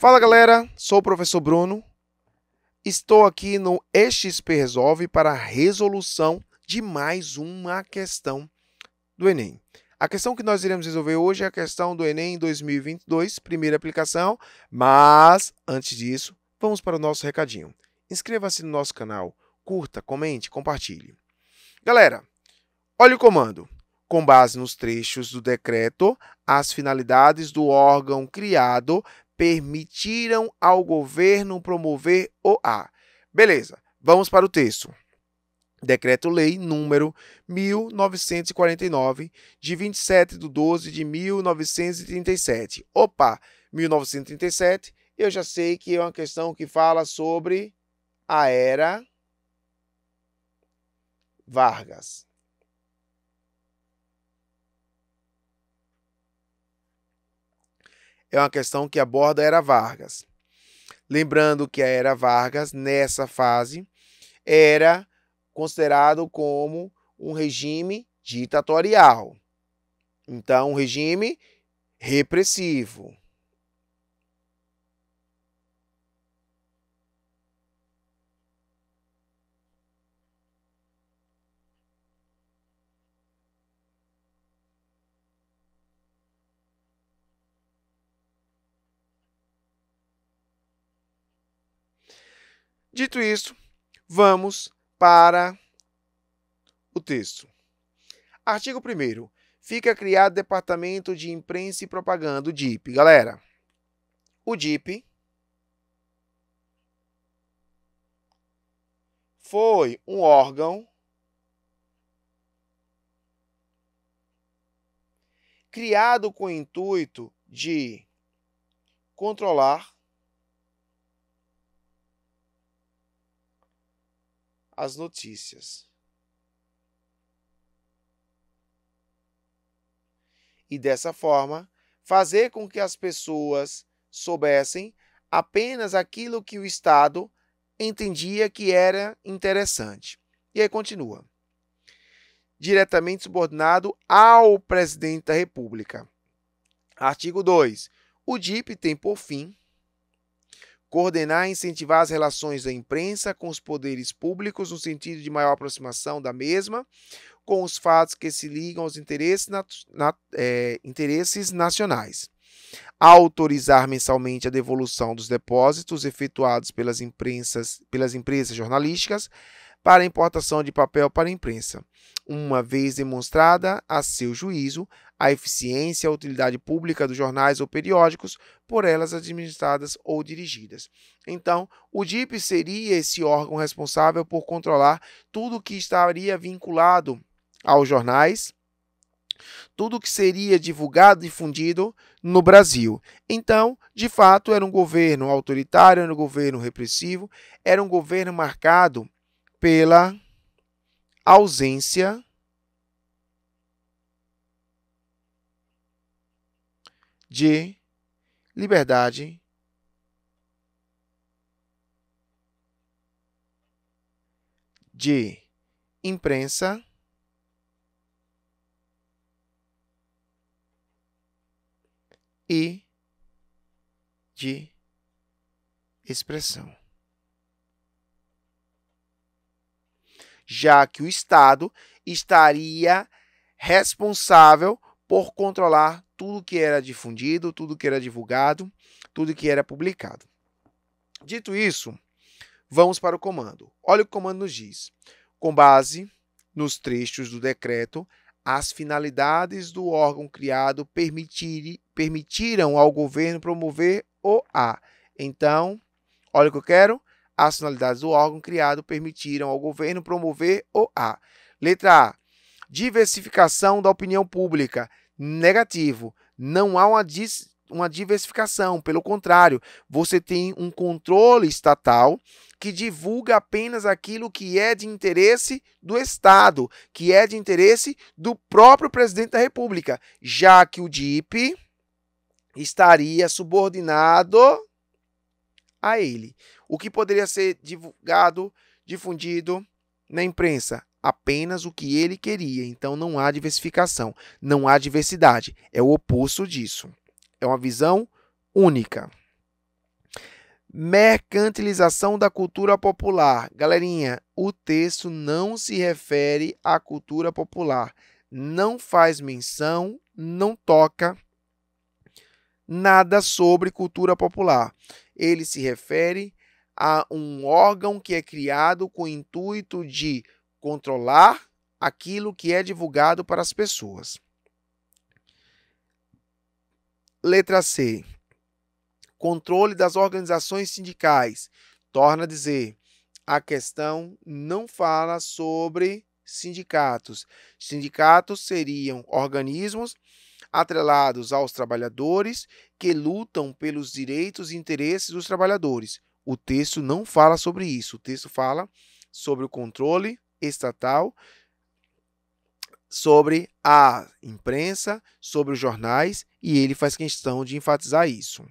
Fala galera, sou o professor Bruno. Estou aqui no XP Resolve para a resolução de mais uma questão do Enem. A questão que nós iremos resolver hoje é a questão do Enem 2022, primeira aplicação, mas antes disso, vamos para o nosso recadinho. Inscreva-se no nosso canal, curta, comente, compartilhe. Galera, olha o comando com base nos trechos do decreto, as finalidades do órgão criado permitiram ao governo promover o A. Beleza, vamos para o texto. Decreto-Lei número 1949, de 27 de 12 de 1937. Opa, 1937, eu já sei que é uma questão que fala sobre a era Vargas. é uma questão que aborda a Era Vargas. Lembrando que a Era Vargas, nessa fase, era considerado como um regime ditatorial. Então, um regime repressivo. Dito isso, vamos para o texto. Artigo 1 Fica criado o Departamento de Imprensa e Propaganda, o DIP. Galera, o DIP foi um órgão criado com o intuito de controlar as notícias. E dessa forma, fazer com que as pessoas soubessem apenas aquilo que o Estado entendia que era interessante. E aí continua. Diretamente subordinado ao presidente da República. Artigo 2. O DIP tem por fim coordenar e incentivar as relações da imprensa com os poderes públicos no sentido de maior aproximação da mesma, com os fatos que se ligam aos interesses, é, interesses nacionais. Autorizar mensalmente a devolução dos depósitos efetuados pelas, imprensas, pelas empresas jornalísticas para importação de papel para a imprensa, uma vez demonstrada, a seu juízo, a eficiência e a utilidade pública dos jornais ou periódicos por elas administradas ou dirigidas. Então, o DIP seria esse órgão responsável por controlar tudo que estaria vinculado aos jornais, tudo que seria divulgado e difundido no Brasil. Então, de fato, era um governo autoritário, era um governo repressivo, era um governo marcado pela ausência de liberdade de imprensa e de expressão. Já que o Estado estaria responsável por controlar tudo que era difundido, tudo que era divulgado, tudo que era publicado. Dito isso, vamos para o comando. Olha o que o comando nos diz. Com base nos trechos do decreto, as finalidades do órgão criado permitir, permitiram ao governo promover o A. Então, olha o que eu quero. As finalidades do órgão criado permitiram ao governo promover o A. Letra A. Diversificação da opinião pública negativo. Não há uma, uma diversificação, pelo contrário, você tem um controle estatal que divulga apenas aquilo que é de interesse do Estado, que é de interesse do próprio presidente da República, já que o DIP estaria subordinado a ele. O que poderia ser divulgado, difundido na imprensa? apenas o que ele queria. Então não há diversificação, não há diversidade. É o oposto disso. É uma visão única. Mercantilização da cultura popular. Galerinha, o texto não se refere à cultura popular. Não faz menção, não toca nada sobre cultura popular. Ele se refere a um órgão que é criado com o intuito de controlar aquilo que é divulgado para as pessoas. Letra C. Controle das organizações sindicais. Torna a dizer, a questão não fala sobre sindicatos. Sindicatos seriam organismos atrelados aos trabalhadores que lutam pelos direitos e interesses dos trabalhadores. O texto não fala sobre isso. O texto fala sobre o controle estatal sobre a imprensa, sobre os jornais, e ele faz questão de enfatizar isso.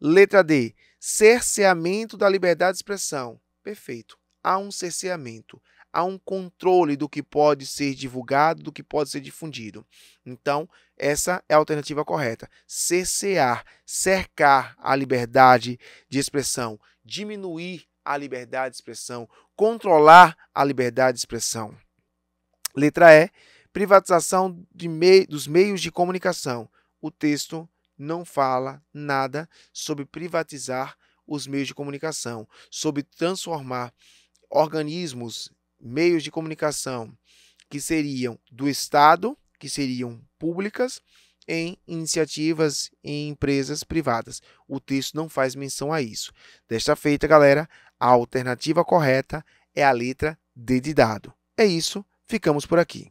Letra D. Cerceamento da liberdade de expressão. Perfeito. Há um cerceamento há um controle do que pode ser divulgado, do que pode ser difundido. Então, essa é a alternativa correta. Cercear, cercar a liberdade de expressão, diminuir a liberdade de expressão, controlar a liberdade de expressão. Letra E, privatização mei dos meios de comunicação. O texto não fala nada sobre privatizar os meios de comunicação, sobre transformar organismos meios de comunicação que seriam do Estado, que seriam públicas, em iniciativas em empresas privadas. O texto não faz menção a isso. Desta feita, galera, a alternativa correta é a letra D de dado. É isso, ficamos por aqui.